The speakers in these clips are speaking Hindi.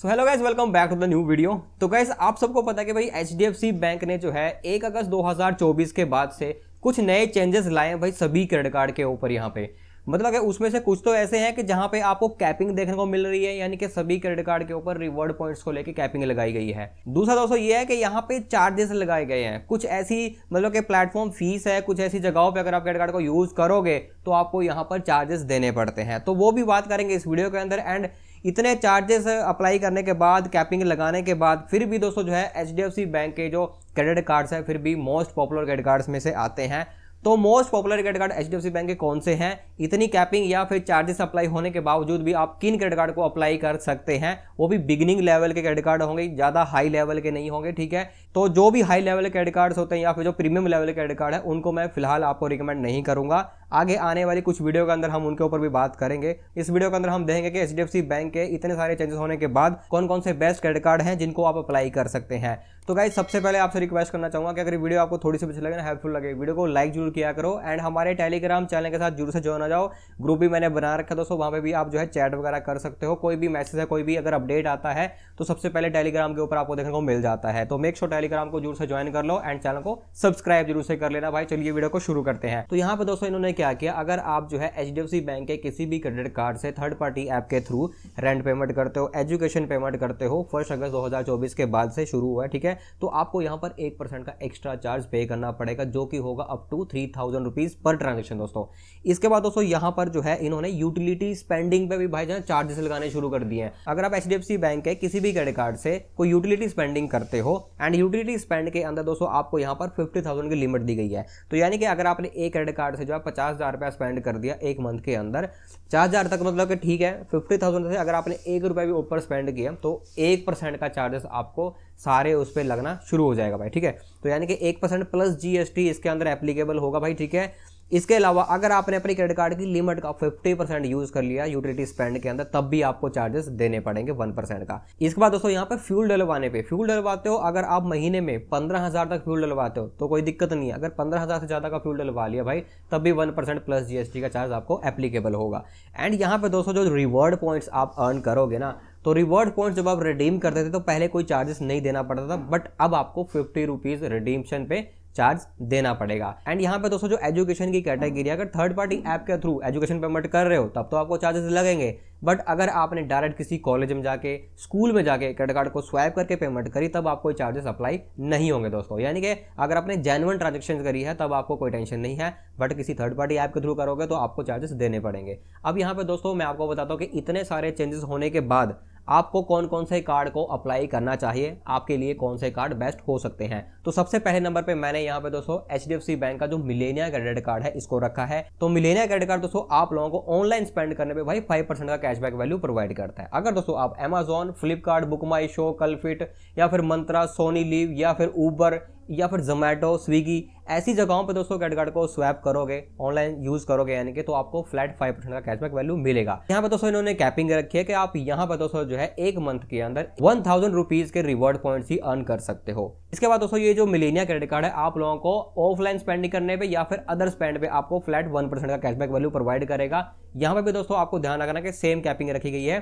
so hello guys welcome back to the new video तो गाइज आप सबको पता है कि भाई एच बैंक ने जो है एक अगस्त 2024 के बाद से कुछ नए चेंजेस लाए हैं भाई सभी क्रेडिट कार्ड के ऊपर यहाँ पे मतलब कि उसमें से कुछ तो ऐसे हैं कि जहाँ पे आपको कैपिंग देखने को मिल रही है यानी कि सभी क्रेडिट कार्ड के ऊपर रिवॉर्ड पॉइंट्स को लेके कैपिंग लगाई गई है दूसरा दोस्तों ये है कि यहाँ पे चार्जेस लगाए गए हैं कुछ ऐसी मतलब कि प्लेटफॉर्म फीस है कुछ ऐसी जगहों पे अगर आप क्रेडिट कार्ड को यूज़ करोगे तो आपको यहाँ पर चार्जेस देने पड़ते हैं तो वो भी बात करेंगे इस वीडियो के अंदर एंड इतने चार्जेस अप्लाई करने के बाद कैपिंग लगाने के बाद फिर भी दोस्तों जो है एच बैंक के जो क्रेडिट कार्ड्स हैं फिर भी मोस्ट पॉपुलर क्रेडिट कार्ड्स में से आते हैं तो most popular credit card H bank के कौन से हैं इतनी कैपिंग या फिर चार्जेस अप्लाई होने के बावजूद भी आप किन क्रेडिट कार्ड को अप्लाई कर सकते हैं वो भी बिगनिंग लेवल के क्रेडिट कार्ड होंगे ज़्यादा हाई लेवल के नहीं होंगे ठीक है तो जो भी हाई लेवल के क्रेडिट कार्ड्स होते हैं या फिर जो प्रीमियम लेवल के क्रेडिट कार्ड है उनको मैं फिलहाल आपको रिकमेंड नहीं करूँगा आगे आने वाली कुछ वीडियो के अंदर हम उनके ऊपर भी बात करेंगे इस वीडियो के अंदर हम देखेंगे कि एच बैंक के इतने सारे चेंजेस होने के बाद कौन कौन से बेस्ट क्रेडिट कार्ड हैं जिनको आप अप्लाई कर सकते हैं तो गाइज सबसे पहले आपसे रिक्वेस्ट करना चाहूँगा कि अगर वीडियो आपको थोड़ी सी अच्छी लगे ना हेल्पफुल लगे वीडियो को लाइक जरूर किया करो एंड हमारे टेलीग्राम चैनल के साथ जरूर से ज्वाइन जाओ ग्रुप भी मैंने बना रखा दोस्तों वहाँ पर भी आप जो है चैट वगैरह कर सकते हो कोई भी मैसेज है कोई भी अगर अपडेट आता है तो सबसे पहले टेलीग्राम के ऊपर आपको देखने को मिल जाता है तो मेक शो टेलीग्राम को जरूर से ज्वाइन कर लो एंड चैनल को सब्सक्राइब जरूर से कर लेना भाई चलिए वीडियो को शुरू करते हैं तो यहाँ पर दोस्तों इन्होंने क्या किया अगर आप जो है एच बैंक के किसी भी क्रेडिट कार्ड से थर्ड पार्टी ऐप के थ्रू रेंट पेमेंट करते हो एजुकेशन पेमेंट करते हो फर्स्ट अगस्त 2024 के बाद से शुरू हुआ है ठीक है तो आपको यहाँ पर एक परसेंट का एक्स्ट्रा चार्ज पे करना पड़ेगा जो कि होगा up to three thousand rupees पर ट्रांजेक्शन दोस्तों इसके बाद दोस्तों यहाँ पर जो है इन्होंने यूटिलिटी स्पेंडिंग पे भी भाई जान चार्जेस लगाने शुरू कर दिए हैं अगर आप एच बैंक के किसी भी क्रेडिट कार्ड से कोई यूटिलिटी स्पेंडिंग करते हो एंड यूटिलिटी स्पेंड के अंदर दोस्तों आपको यहाँ पर फिफ्टी की लिमिट दी गई है तो यानी कि अगर आपने एक क्रेडिट कार्ड से जो है पचास पचास हज़ार रुपया स्पेंड कर दिया एक मंथ के अंदर चार हज़ार तक मतलब कि ठीक है फिफ्टी थाउजेंड से अगर आपने एक रुपये भी ऊपर स्पेंड किया तो एक परसेंट का चार्जेस आपको सारे उस पर लगना शुरू हो जाएगा भाई ठीक है तो यानी कि एक परसेंट प्लस जी इसके अंदर एप्लीकेबल होगा भाई ठीक है इसके अलावा अगर आपने अपने क्रेडिट कार्ड की लिमिट का 50 परसेंट यूज कर लिया यूटिलिटी स्पेंड के अंदर तब भी आपको चार्जेस देने पड़ेंगे 1 परसेंट का इसके बाद दोस्तों यहाँ पे फ्यूल डलवाने पे फ्यूल डलवाते हो अगर आप महीने में पंद्रह हजार तक फ्यूल डलवाते हो तो कोई दिक्कत नहीं है अगर पंद्रह हजार से ज्यादा का फ्यूल डलवा लिया भाई तब भी वन परसेंट प्लस जीएसटी का चार्ज आपको एप्लीकेबल होगा एंड यहाँ पे दोस्तों जो रिवॉर्ड पॉइंट्स आप अर्न करोगे ना तो रिवॉर्ड पॉइंट जब आप रिडीम करते थे तो पहले कोई चार्जेस नहीं देना पड़ता था बट अब आपको फिफ्टी रुपीज़ रिडीमशन पे चार्ज देना पड़ेगा एंड यहाँ पे दोस्तों जो एजुकेशन की कैटेगरी अगर थर्ड पार्टी ऐप के थ्रू एजुकेशन पेमेंट कर रहे हो तब तो आपको चार्जेस लगेंगे बट अगर आपने डायरेक्ट किसी कॉलेज में जाके स्कूल में जाके क्रेडिट कार्ड को स्वाइप करके पेमेंट करी तब आपको चार्जेस अप्लाई नहीं होंगे दोस्तों यानी कि अगर आपने जेनवन ट्रांजेक्शन करी है तब आपको कोई टेंशन नहीं है बट किसी थर्ड पार्टी ऐप के थ्रू करोगे तो आपको चार्जेस देने पड़ेंगे अब यहाँ पर दोस्तों मैं आपको बताता हूँ कि इतने सारे चेंजेस होने के बाद आपको कौन कौन से कार्ड को अप्लाई करना चाहिए आपके लिए कौन से कार्ड बेस्ट हो सकते हैं तो सबसे पहले नंबर पे मैंने यहाँ पे दोस्तों एच बैंक का जो मिलेनिया क्रेडिट कार्ड है इसको रखा है तो मिलेनिया क्रेडिट कार्ड दोस्तों आप लोगों को ऑनलाइन स्पेंड करने पर भाई फाइव का कैशबैक वैल्यू प्रोवाइड करता है अगर दोस्तों आप Amazon Flipkart Book My Show Cultfit या फिर मंत्रा सोनी लीव या फिर ऊबर या फिर जोमेटो स्विगी ऐसी जगहों पर दोस्तों क्रेडिट कार्ड को स्वैप करोगे ऑनलाइन यूज़ करोगे यानी कि तो आपको फ्लैट फाइव परसेंट का कैशबैक वैल्यू मिलेगा यहाँ पर दोस्तों इन्होंने कैपिंग रखी है कि आप यहाँ पर दोस्तों जो है एक मंथ के अंदर वन थाउजेंड रुपीज़ के रिवॉर्ड पॉइंट ही अर्न कर सकते हो इसके बाद दोस्तों ये जो मिलेनिया क्रेडिट कार्ड है आप लोगों को ऑफलाइन स्पेंडिंग करने पे या फिर अदर स्पेंड पे आपको फ्लैट वन परसेंट का कैशबैक वैल्यू प्रोवाइड करेगा यहाँ पे भी दोस्तों आपको ध्यान रखना कि सेम कैपिंग रखी गई है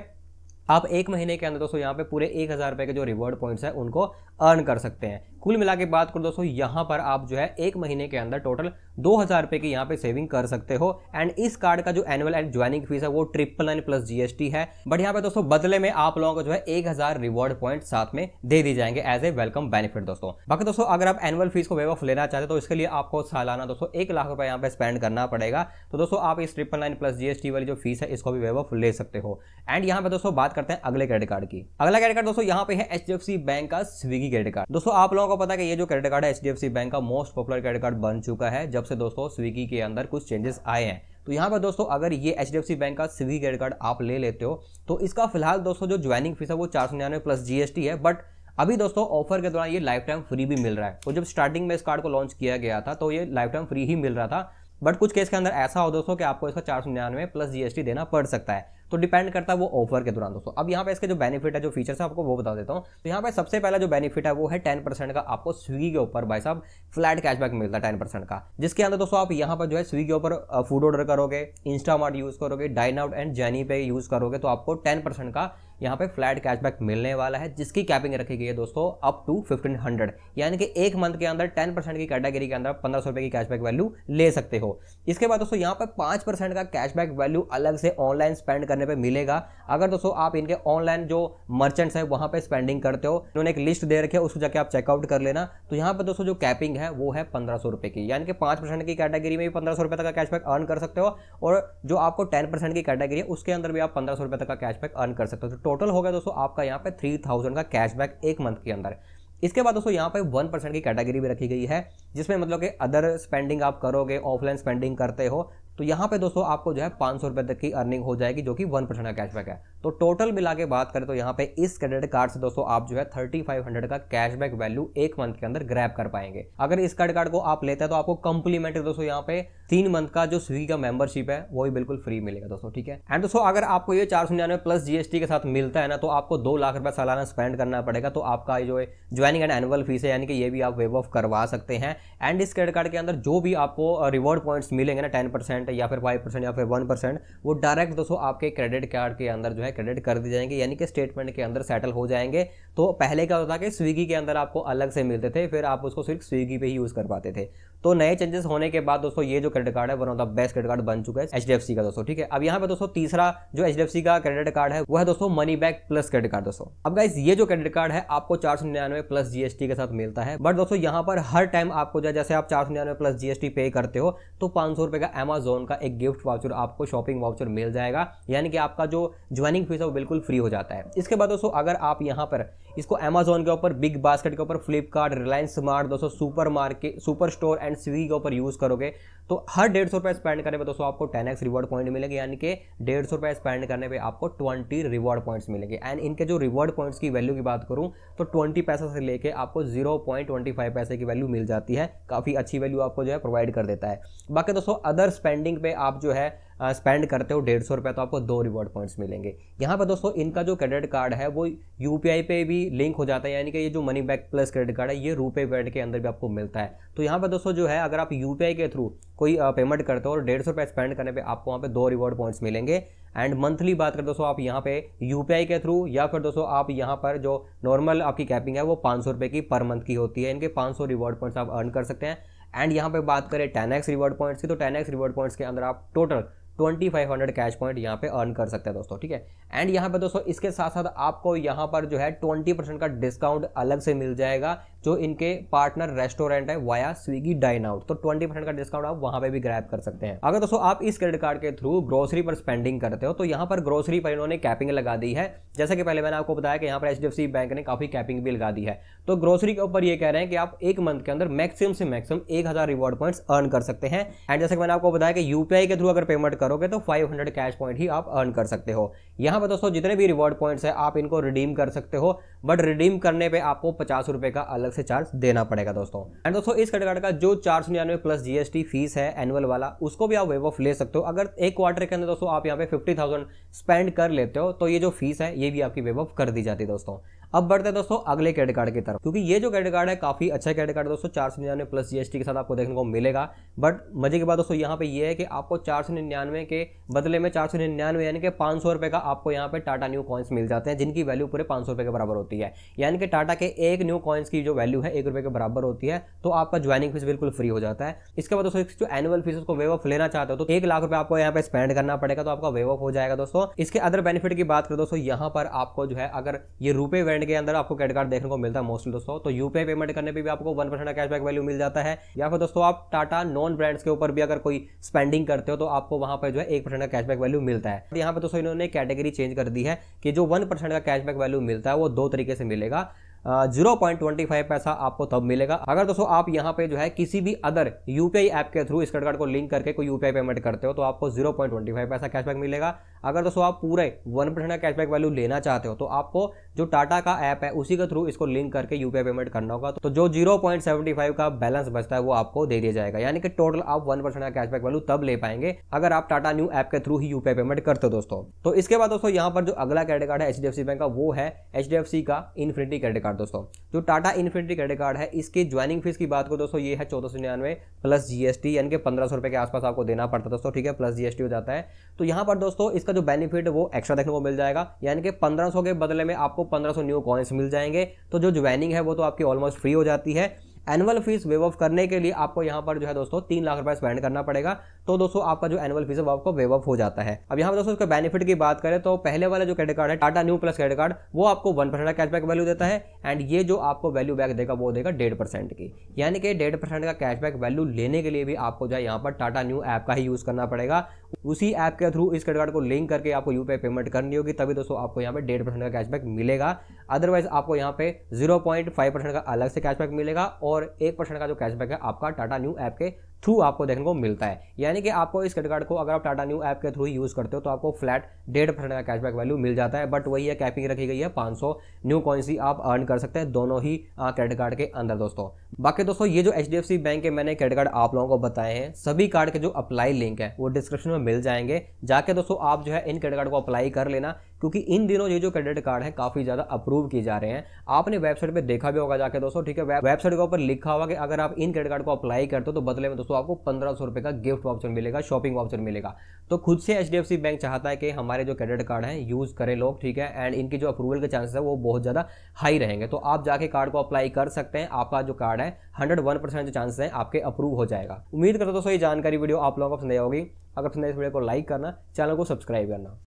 आप एक महीने के अंदर दोस्तों यहाँ पे पूरे एक हज़ार रुपए के जो रिवॉर्ड पॉइंट्स है उनको अर्न कर सकते हैं कुल मिला के बात करो दोस्तों यहाँ पर आप जो है एक महीने के अंदर टोटल दो हज़ार रुपये की यहाँ पे सेविंग कर सकते हो एंड इस कार्ड का जो एनुअल एंड ज्वाइनिंग फीस है वो ट्रिपल नाइन प्लस जीएसटी है बट यहाँ पे दोस्तों बदले में आप लोगों को जो है एक हज़ार रिवॉर्ड पॉइंट साथ में दे दी जाएंगे एज ए वेलकम बेनिफिट दोस्तों बाकी दोस्तों अगर आप एनुअल फीस को वे ऑफ लेना चाहते तो इसके लिए आपको सालाना दोस्तों एक लाख रुपये यहाँ पे स्पेंड करना पड़ेगा तो दोस्तों आप इस ट्रिपल नाइन प्लस जीएसटी वाली जो फीस है इसको भी वेव ऑफ ले सकते हो एंड यहाँ पे दोस्तों बात करते हैं अगले क्रेडिट कार्ड की अगला क्रेडिट कार्ड दोस्तों यहाँ पे है एच बैंक का स्विगी क्रेडिट कार्ड दोस्तों आप लोगों लोगों को पता है कि ये जो क्रेडिट कार्ड है H D F C bank का मोस्ट पॉपुलर क्रेडिट कार्ड बन चुका है जब से दोस्तों स्विगी के अंदर कुछ चेंजेस आए हैं तो यहाँ पर दोस्तों अगर ये H D F C bank का स्विगी क्रेडिट कार्ड आप ले लेते हो तो इसका फिलहाल दोस्तों जो ज्वाइनिंग फीस है वो चार सौ निन्यानवे प्लस जी एस टी है बट अभी दोस्तों ऑफर के दौरान ये लाइफ टाइम फ्री भी मिल रहा है और तो जब स्टार्टिंग में इस कार्ड को लॉन्च किया गया था तो ये लाइफ टाइम फ्री ही मिल रहा था बट कुछ केस के अंदर ऐसा हो दोस्तों कि आपको इसका चार सौ निन्यानवे प्लस जीएसटी देना पड़ सकता है तो डिपेंड करता है वो ऑफर के दौरान दोस्तों अब यहाँ पे इसके जो बेनिफिट है जो फीचर्स है आपको वो बता देता हूँ तो यहाँ पे सबसे पहला जो बेनिफिट है वो है टेन परसेंट का आपको स्विगी के ऊपर भाई साहब फ्लैट कैशबैक मिलता है टेन परसेंट का जिसके अंदर दोस्तों आप यहाँ पर जो है स्विगी के ऊपर फूड ऑर्डर करोगे इंस्टामार्ट यूज़ करोगे डाइन आउट एंड जैनी पे यूज़ करोगे तो आपको टेन परसेंट का यहाँ पे फ्लैट कैशबैक मिलने वाला है जिसकी कैपिंग रखी गई है दोस्तों अप टू फिफ्टीन हंड्रेड यानी कि एक मंथ के अंदर टेन परसेंट की कैटेगरी के अंदर पंद्रह सौ रुपए की कैशबैक वैल्यू ले सकते हो इसके बाद दोस्तों यहाँ पर पांच परसेंट का कैशबैक वैल्यू अलग से ऑनलाइन स्पेंड कर करने पे मिलेगा अगर दोस्तों आप इनके ऑनलाइन जो मर्चेंट्स हैं वहाँ पे स्पेंडिंग करते हो इन्होंने एक लिस्ट दे रखी है उसको जाके आप चेकआउट कर लेना तो यहाँ पर दोस्तों जो कैपिंग है वो है पंद्रह सौ की यानी कि पाँच की कैटेगरी में भी पंद्रह सौ तक का कैशबैक अर्न कर सकते हो और जो आपको टेन की कैटेगरी है उसके अंदर भी आप पंद्रह सौ तक का कैशबैक अर्न कर सकते हो तो टोटल हो गया दोस्तों आपका यहाँ पर थ्री का कैशबैक एक मंथ के अंदर इसके बाद दोस्तों यहाँ पे वन परसेंट की कैटेगरी भी रखी गई है जिसमें मतलब कि अदर स्पेंडिंग आप करोगे ऑफलाइन स्पेंडिंग करते हो तो यहाँ पे दोस्तों आपको जो है पाँच सौ रुपये तक की अर्निंग हो जाएगी जो कि वन परसेंट का कैशबैक है तो टोटल मिला के बात करें तो यहाँ पे इस क्रेडिट कार्ड से दोस्तों आप जो है थर्टी फाइव हंड्रेड का कैशबैक वैल्यू एक मंथ के अंदर ग्रैप कर पाएंगे अगर इस क्रेडिट कार्ड को आप लेते हैं तो आपको कंप्लीमेंट्री दोस्तों यहाँ पे तीन मंथ का जो स्विगी का मेंबरशिप है वो भी बिल्कुल फ्री मिलेगा दोस्तों ठीक है एंड दोस्तों अगर आपको ये चार सौ निन्यानवे प्लस जीएसटी के साथ मिलता है ना तो आपको दो लाख रुपए सालाना स्पेंड करना पड़ेगा तो आपका जो है ज्वाइनिंग एंड एनुअल फीस है यानी कि ये भी आप वेव ऑफ करवा सकते हैं एंड इस क्रेडिट कार्ड के अंदर जो भी आपको रिवॉर्ड पॉइंट्स मिलेंगे ना टेन या फिर फाइव या फिर वन वो डायरेक्ट दोस्तों आपके क्रेडिट कार्ड के अंदर जो है है क्रेडिट कर दिए जाएंगे यानी कि स्टेटमेंट के अंदर सेटल हो जाएंगे तो पहले क्या होता था कि स्विगी के अंदर आपको अलग से मिलते थे फिर आप उसको सिर्फ स्विगी पे ही यूज़ कर पाते थे तो नए चेंजेस होने के बाद दोस्तों ये जो क्रेडिट कार्ड है one of the best credit card बन चुका है एच का दोस्तों ठीक है अब यहाँ पे दोस्तों तीसरा जो एच का क्रेडिट कार्ड है वो है दोस्तों money back plus credit card दोस्तों अब गाइज ये जो क्रेडिट कार्ड है आपको चार सौ निन्यानवे प्लस जीएसटी के साथ मिलता है बट दोस्तों यहाँ पर हर टाइम आपको जैसे आप चार सौ निन्यानवे प्लस जीएसटी पे करते हो तो पांच सौ रुपए का अमेजोन का एक गिफ्ट वाउचर आपको शॉपिंग वाउचर मिल जाएगा यानी कि आपका जो ज्वाइनिंग फीस है वो बिल्कुल फ्री हो जाता है इसके बाद दोस्तों अगर आप यहाँ पर इसको एमेजोन के ऊपर बिग बास्केट के ऊपर फ्लिपकार्ट रिलायंस स्मार्ट दोस्तों supermarket superstore and Swiggy के ऊपर यूज़ करोगे तो हर डेढ़ सौ रुपये स्पेंड करने पे दोस्तों आपको टेन एक्स रिवॉर्ड पॉइंट मिलेंगे यानी कि डेढ़ सौ रुपये स्पेंड करने पे आपको ट्वेंटी रिवॉर्ड पॉइंट्स मिलेंगे एंड इनके जो रिवॉर्ड पॉइंट्स की वैल्यू की बात करूँ तो ट्वेंटी पैसा से लेके आपको जीरो पॉइंट ट्वेंटी फाइव पैसे की वैल्यू मिल जाती है काफ़ी अच्छी वैल्यू आपको जो है प्रोवाइड कर देता है बाकी दोस्तों अदर स्पेंडिंग पे आप जो है स्पेंड करते हो डेढ़ सौ रुपये तो आपको दो रिवॉर्ड पॉइंट्स मिलेंगे यहाँ पर दोस्तों इनका जो क्रेडिट कार्ड है वो यू पे भी लिंक हो जाता है यानी कि ये जो money back plus credit card है ये रूपे वेड के अंदर भी आपको मिलता है तो यहाँ पर दोस्तों जो है अगर आप यू के थ्रू कोई पेमेंट करते हो और डेढ़ सौ रुपये स्पेंड करने पर आपको वहाँ पर दो रिवॉर्ड पॉइंट्स मिलेंगे एंड मंथली बात करें दोस्तों आप यहाँ पे यू के थ्रू या फिर दोस्तों आप यहाँ पर जो नॉर्मल आपकी कैपिंग है वो पाँच सौ की पर मंथ की होती है इनके पाँच सौ रिवॉर्ड पॉइंट्स आप अर्न कर सकते हैं एंड यहाँ पे बात करें टेन एक्स रिवॉर्ड पॉइंट्स की तो टेन एक्स रिवॉर्ड पॉइंट्स के अंदर आप total twenty five hundred cash point यहाँ पे अर्न कर सकते हैं दोस्तों ठीक है एंड यहाँ पे दोस्तों इसके साथ साथ आपको यहाँ पर जो है ट्वेंटी परसेंट का डिस्काउंट अलग से मिल जाएगा जो इनके पार्टनर रेस्टोरेंट है वाया स्विगी डाइन आउट तो ट्वेंटी परसेंट का डिस्काउंट आप वहाँ पे भी ग्रैप कर सकते हैं अगर दोस्तों आप इस क्रेडिट कार्ड के थ्रू ग्रोसरी पर स्पेंडिंग करते हो तो यहाँ पर ग्रोसरी पर इन्होंने कैपिंग लगा दी है जैसे कि पहले मैंने आपको बताया कि यहाँ पर एच बैंक ने काफ़ी कैपिंग भी लगा दी है तो ग्रोसरी के ऊपर ये कह रहे हैं कि आप एक मंथ के अंदर मैक्सिमम से मैक्सिमम एक रिवॉर्ड पॉइंट्स अर्न कर सकते हैं एंड जैसे कि मैंने आपको बताया कि यूपीआई के थ्रू अगर पेमेंट कर करोगे तो 500 कैश पॉइंट ही आप अर्न कर सकते हो यहाँ पर दोस्तों जितने भी रिवॉर्ड पॉइंट्स हैं आप इनको रिडीम कर सकते हो बट रिडीम करने पे आपको पचास रुपये का अलग से चार्ज देना पड़ेगा दोस्तों एंड दोस्तों इस क्रेडिट कार्ड का जो चार सौ प्लस जीएसटी फीस है एनुअल वाला उसको भी आप वेव ऑफ ले सकते हो अगर एक क्वार्टर के अंदर दोस्तों आप यहाँ पे फिफ्टी स्पेंड कर लेते हो तो ये जो फीस है ये भी आपकी वेव ऑफ कर दी जाती है दोस्तों अब बढ़ते हैं दोस्तों अगले क्रेडिट कार्ड की तरफ क्योंकि ये जो क्रेडिट कार्ड है काफी अच्छा क्रेडिट कार्ड दोस्तों चार सौ निन्यानवे प्लस जीएसटी के साथ आपको देखने को मिलेगा बट मजे की बात दोस्तों यहाँ पे ये है कि आपको चार सौ निन्यानवे के बदले में चार सौ निन्यानवे यानी कि पांच सौ रुपये का आपको यहाँ पे टाटा न्यू कॉइन्स मिल जाते हैं जिनकी वैल्यू पूरे पांच सौ रुपए के बराबर होती है यानी कि टाटा के एक न्यू कॉइन्स की जो वैल्यू है एक रुपए के बराबर होती है तो आपका ज्वाइनिंग फीस बिल्कुल फ्री हो जाता है इसके बाद दोस्तों जो एनुअल फीस उसको वेव ऑफ लेना चाहते हो तो एक लाख रुपए आपको यहाँ पे स्पेंड करना पड़ेगा तो आपका वेव ऑफ हो जाएगा दोस्तों इसके अदर बेनिफिट की बात करें दोस्तों यहाँ पर आपको जो है अगर ये वेड परसेंट के अंदर आपको क्रेडिट कार्ड देखने को मिलता है मोस्टली दोस्तों तो यूपीआई पेमेंट करने पे भी आपको वन परसेंट कैशबैक वैल्यू मिल जाता है या फिर दोस्तों आप टाटा नॉन ब्रांड्स के ऊपर भी अगर कोई स्पेंडिंग करते हो तो आपको वहां पर जो है एक परसेंट का कैशबैक वैल्यू मिलता है यहाँ पर दोस्तों इन्होंने कैटेगरी चेंज कर दी है कि जो वन परसेंट का कैशबैक वैल्यू मिलता है वो दो तरीके से मिलेगा जीरो पॉइंट ट्वेंटी फाइव पैसा आपको तब मिलेगा अगर दोस्तों आप यहाँ पे जो है किसी भी अदर यूपीआई ऐप के थ्रू इस क्रेडिट कार्ड को लिंक करके कोई यूपीआई पेमेंट करते हो तो आपको जीरो पॉइंट ट्वेंटी फाइव पैसा कैशबैक मिलेगा अगर दोस्तों आप पूरे वन परसेंट का कैशबैक वैल्यू लेना चाहते हो तो आपको जो टाटा का ऐप है उसी के थ्रू इसको लिंक करके यूपीआई पेमेंट करना होगा तो जो जीरो पॉइंट सेवेंटी फाइव का बैलेंस बचता है वो आपको दे दिया जाएगा यानी कि टोटल आप वन परसेंट का कैशबैक वैल्यू तब ले पाएंगे अगर आप टाटा न्यू ऐप के थ्रू ही यूपीआई पेमेंट करते हो दोस्तों तो इसके बाद दोस्तों यहाँ पर जो अगला क्रेडिट कार्ड है एच बैंक का वो है एच का इन्फिनिटी क्रेडिट कार्ड दोस्तों जो टाटा इन्फिनिटी क्रेडिट कार्ड है इसकी ज्वाइनिंग फीस की बात करो दोस्तों ये है चौदह सौ निन्यानवे प्लस जीएसटी यानी कि पंद्रह सौ रुपए के आसपास आपको देना पड़ता है दोस्तों ठीक है प्लस जीएसटी हो जाता है तो यहाँ पर दोस्तों इसका इसका जो बेनिफिट वो एक्स्ट्रा देखने को मिल जाएगा यानी कि 1500 के बदले में आपको 1500 न्यू कॉइन्स मिल जाएंगे तो जो ज्वाइनिंग है वो तो आपकी ऑलमोस्ट फ्री हो जाती है एनुअल फीस वेव ऑफ करने के लिए आपको यहाँ पर जो है दोस्तों तीन लाख रुपए स्पेंड करना पड़ेगा तो दोस्तों आपका जो एनुअल फीस है वो आपको वेव ऑफ हो जाता है अब यहाँ पर दोस्तों बेनिफिट की बात करें तो पहले वाले जो क्रेडिट कार्ड है Tata Neu plus credit card वो आपको वन परसेंट का कैशबैक वैल्यू देता है एंड ये जो आपको वैल्यू बैक देगा वो देगा डेढ़ परसेंट की यानी कि डेढ़ परसेंट का कैशबैक वैल्यू लेने के लिए भी आपको जो है यहाँ पर टाटा न्यू ऐप का ही यूज़ करना पड़ेगा उसी ऐप के थ्रू इस क्रेडिट कार्ड को लिंक करके आपको यूपीआई पेमेंट करनी होगी तभी दोस्तों आपको यहाँ पर डेढ़ परसेंट का कैशबैक मिलेगा अदरवाइज आपको यहाँ पे 0.5 परसेंट का अलग से कैशबैक मिलेगा और एक परसेंट का जो कैशबैक है आपका टाटा न्यू ऐप के थ्रू आपको देखने को मिलता है यानी कि आपको इस क्रेडिट कार्ड को अगर आप टाटा न्यू ऐप के थ्रू यूज़ करते हो तो आपको फ्लैट डेढ़ परसेंट का कैशबैक वैल्यू मिल जाता है बट वही है कैपिंग रखी गई है 500 न्यू कॉइन्स ही आप अर्न कर सकते हैं दोनों ही क्रेडिट कार्ड के अंदर दोस्तों बाकी दोस्तों ये जो एच बैंक के मैंने क्रेडिट कार्ड आप लोगों को बताए हैं सभी कार्ड के जो अप्लाई लिंक है वो डिस्क्रिप्शन में मिल जाएंगे जाके दोस्तों आप जो है इन क्रेडिट कार्ड को अप्लाई कर लेना क्योंकि इन दिनों ये जो क्रेडिट कार्ड है काफ़ी ज़्यादा अप्रूव किए जा रहे हैं आपने वेबसाइट पर देखा भी होगा जाके दोस्तों ठीक है वेबसाइट के ऊपर लिखा हुआ कि अगर आप इन क्रेडिट कार्ड को अप्लाई करते हो तो बदले में दोस्तों दोस्तों आपको पंद्रह सौ रुपये का गिफ्ट ऑप्शन मिलेगा शॉपिंग ऑप्शन मिलेगा तो खुद से एच बैंक चाहता है कि हमारे जो क्रेडिट कार्ड हैं यूज़ करें लोग ठीक है एंड इनके जो अप्रूवल के चांसेस है वो बहुत ज़्यादा हाई रहेंगे तो आप जाके कार्ड को अप्लाई कर सकते हैं आपका जो कार्ड है हंड्रेड वन परसेंट जो चांसेस हैं आपके अप्रूव हो जाएगा उम्मीद करता हूँ दोस्तों ये जानकारी वीडियो आप लोगों को पसंद आएगी होगी अगर पसंद आई इस वीडियो को लाइक करना चैनल को सब्सक्राइब करना